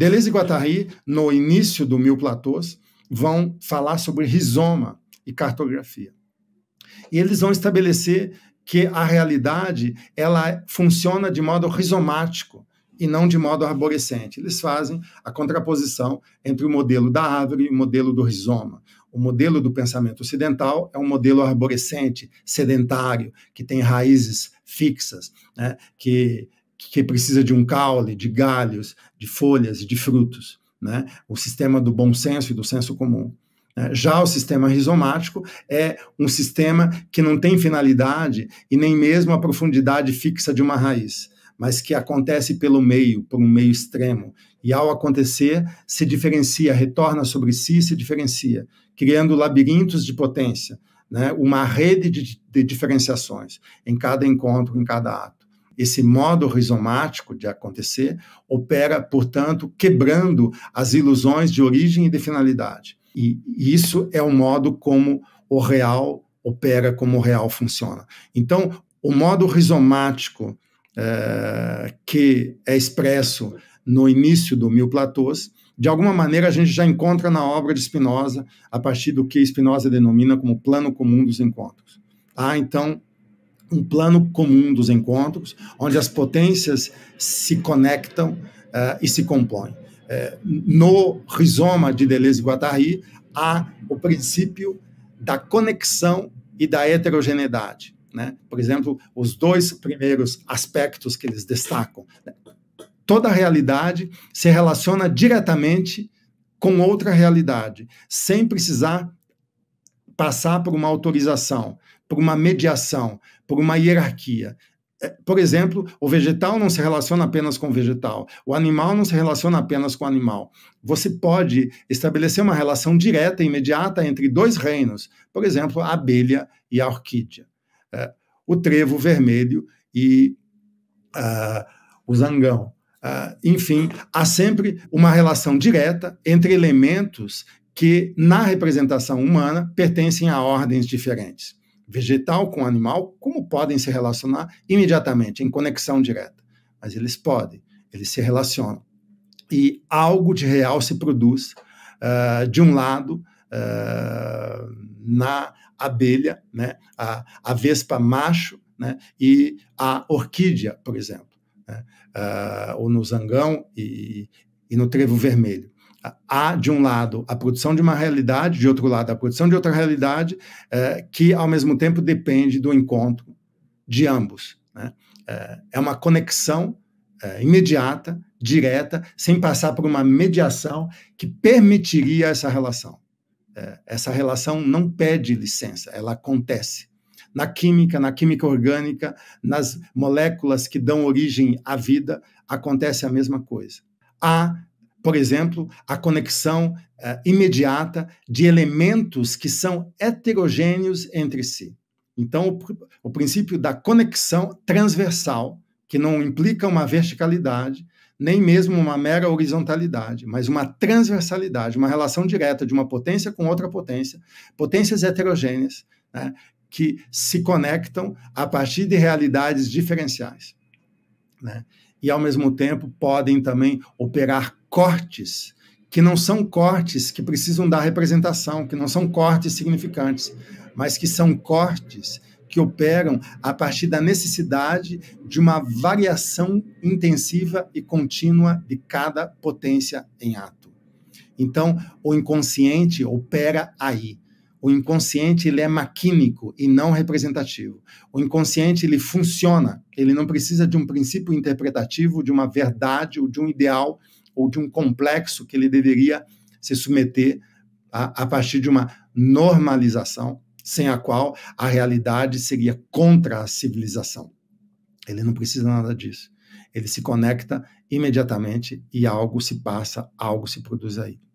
Deleuze e Guattari, no início do Mil Platôs, vão falar sobre rizoma e cartografia. E eles vão estabelecer que a realidade ela funciona de modo rizomático e não de modo arborescente. Eles fazem a contraposição entre o modelo da árvore e o modelo do rizoma. O modelo do pensamento ocidental é um modelo arborescente, sedentário, que tem raízes fixas, né? que que precisa de um caule, de galhos, de folhas, e de frutos. Né? O sistema do bom senso e do senso comum. Né? Já o sistema rizomático é um sistema que não tem finalidade e nem mesmo a profundidade fixa de uma raiz, mas que acontece pelo meio, por um meio extremo. E ao acontecer, se diferencia, retorna sobre si, se diferencia, criando labirintos de potência, né? uma rede de, de diferenciações em cada encontro, em cada ato. Esse modo rizomático de acontecer opera, portanto, quebrando as ilusões de origem e de finalidade. E isso é o modo como o real opera, como o real funciona. Então, o modo rizomático é, que é expresso no início do Mil Platôs, de alguma maneira a gente já encontra na obra de Spinoza, a partir do que Spinoza denomina como plano comum dos encontros. Ah, então, um plano comum dos encontros, onde as potências se conectam uh, e se compõem. Uh, no rizoma de Deleuze e Guattari, há o princípio da conexão e da heterogeneidade. Né? Por exemplo, os dois primeiros aspectos que eles destacam. Toda realidade se relaciona diretamente com outra realidade, sem precisar passar por uma autorização, por uma mediação, por uma hierarquia. É, por exemplo, o vegetal não se relaciona apenas com o vegetal, o animal não se relaciona apenas com o animal. Você pode estabelecer uma relação direta e imediata entre dois reinos, por exemplo, a abelha e a orquídea, é, o trevo vermelho e uh, o zangão. Uh, enfim, há sempre uma relação direta entre elementos que, na representação humana, pertencem a ordens diferentes vegetal com animal, como podem se relacionar imediatamente, em conexão direta. Mas eles podem, eles se relacionam. E algo de real se produz, uh, de um lado, uh, na abelha, né? a, a vespa macho né? e a orquídea, por exemplo, né? uh, ou no zangão e, e no trevo vermelho há, de um lado, a produção de uma realidade, de outro lado, a produção de outra realidade, é, que, ao mesmo tempo, depende do encontro de ambos. Né? É, é uma conexão é, imediata, direta, sem passar por uma mediação que permitiria essa relação. É, essa relação não pede licença, ela acontece. Na química, na química orgânica, nas moléculas que dão origem à vida, acontece a mesma coisa. Há por exemplo, a conexão uh, imediata de elementos que são heterogêneos entre si. Então, o, o, princípio da conexão transversal, que não implica uma verticalidade, nem mesmo uma mera horizontalidade, mas uma transversalidade, uma relação direta de uma potência com outra potência, potências heterogêneas, né, que se conectam a partir de realidades diferenciais. Né? e, ao mesmo tempo, podem também operar cortes que não são cortes que precisam dar representação, que não são cortes significantes, mas que são cortes que operam a partir da necessidade de uma variação intensiva e contínua de cada potência em ato. Então, o inconsciente opera aí. O inconsciente ele é maquínico e não representativo. O inconsciente ele funciona, ele não precisa de um princípio interpretativo, de uma verdade ou de um ideal ou de um complexo que ele deveria se submeter a, a partir de uma normalização, sem a qual a realidade seria contra a civilização. Ele não precisa nada disso. Ele se conecta imediatamente e algo se passa, algo se produz aí.